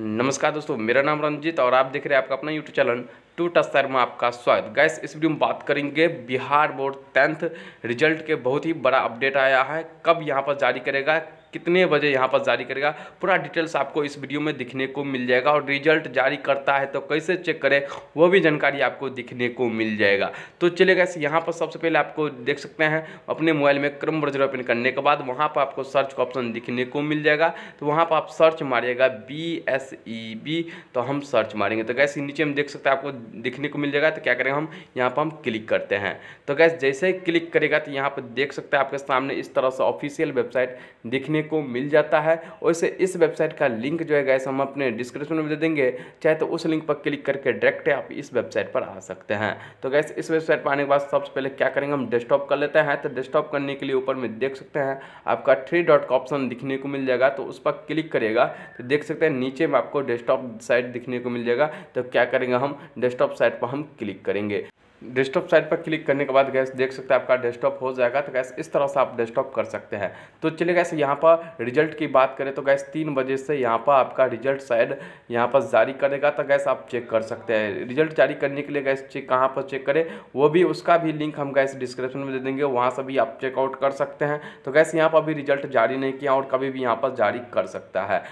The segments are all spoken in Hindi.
नमस्कार दोस्तों मेरा नाम रंजीत और आप देख रहे हैं आपका अपना यूट्यूब चैनल टू टस्तर में आपका स्वागत गैस इस वीडियो में बात करेंगे बिहार बोर्ड टेंथ रिजल्ट के बहुत ही बड़ा अपडेट आया है कब यहाँ पर जारी करेगा कितने बजे यहाँ पर जारी करेगा पूरा डिटेल्स आपको इस वीडियो में दिखने को मिल जाएगा और रिजल्ट जारी करता है तो कैसे चेक करें वो भी जानकारी आपको दिखने को मिल जाएगा तो चले गैस यहाँ पर सबसे पहले आपको देख सकते हैं अपने मोबाइल में क्रम ब्रजर ओपन करने के बाद वहाँ पर आपको सर्च का ऑप्शन दिखने को मिल जाएगा तो वहाँ पर आप सर्च मारिएगा बी एस ई बी तो हम सर्च मारेंगे तो गैस नीचे हम देख सकते हैं आपको दिखने को मिल जाएगा तो क्या करेंगे हम यहाँ पर हम क्लिक करते हैं तो गैस जैसे ही क्लिक करेगा तो यहाँ पर देख सकते हैं आपके सामने इस तरह से ऑफिशियल वेबसाइट दिखने देखने को मिल जाता है और इसे इस वेबसाइट का लिंक जो है गैस हम अपने डिस्क्रिप्शन में दे देंगे चाहे तो उस लिंक पर क्लिक करके डायरेक्ट आप इस वेबसाइट पर आ सकते हैं तो गैस इस वेबसाइट पर आने के बाद सबसे पहले क्या करेंगे हम डेस्कटॉप कर लेते हैं तो डेस्कटॉप करने के लिए ऊपर में देख सकते हैं आपका थ्री डॉट का ऑप्शन दिखने को मिल जाएगा तो उस पर क्लिक करेगा तो देख सकते हैं नीचे में आपको डेस्कटॉप साइट दिखने को मिल जाएगा तो क्या करेंगे हम डेस्कटॉप साइट पर हम क्लिक करेंगे डेस्कटॉप साइट पर क्लिक करने के बाद गैस देख सकते हैं आपका डेस्कटॉप हो जाएगा तो गैस इस तरह से आप डेस्कटॉप कर सकते हैं तो चलिए गैस यहाँ पर रिजल्ट की बात करें तो गैस तीन बजे से यहाँ पर आपका रिजल्ट साइड यहाँ पर जारी करेगा तो गैस आप चेक कर सकते हैं रिजल्ट जारी करने के लिए गैस चेक कहाँ पर चेक करें वो भी उसका भी लिंक हम गैस डिस्क्रिप्शन में दे देंगे वहाँ से भी आप चेकआउट कर सकते हैं तो गैस यहाँ पर अभी रिजल्ट जारी नहीं किया और कभी भी यहाँ पर जारी कर सकता है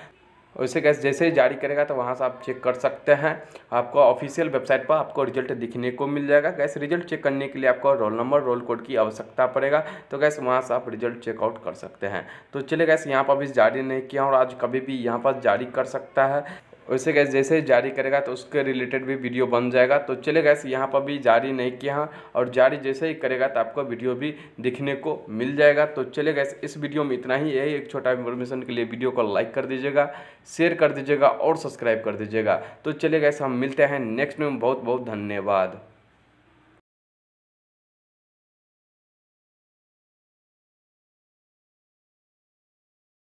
वैसे गैस जैसे ही जारी करेगा तो वहाँ से आप चेक कर सकते हैं आपको ऑफिशियल वेबसाइट पर आपको रिजल्ट दिखने को मिल जाएगा गैस रिजल्ट चेक करने के लिए आपको रोल नंबर रोल कोड की आवश्यकता पड़ेगा तो गैस वहाँ से आप रिजल्ट चेकआउट कर सकते हैं तो चलिए गैस यहाँ पर अभी जारी नहीं किया और आज कभी भी यहाँ पर जारी कर सकता है वैसे गैस जैसे जारी करेगा तो उसके रिलेटेड भी वीडियो बन जाएगा तो चले गैस यहाँ पर भी जारी नहीं किया और जारी जैसे ही करेगा तो आपको वीडियो भी दिखने को मिल जाएगा तो चले गैस इस वीडियो में इतना ही यही एक छोटा इन्फॉर्मेशन के लिए वीडियो को लाइक कर दीजिएगा शेयर कर दीजिएगा और सब्सक्राइब कर दीजिएगा तो चले गैस हम मिलते हैं नेक्स्ट में बहुत बहुत धन्यवाद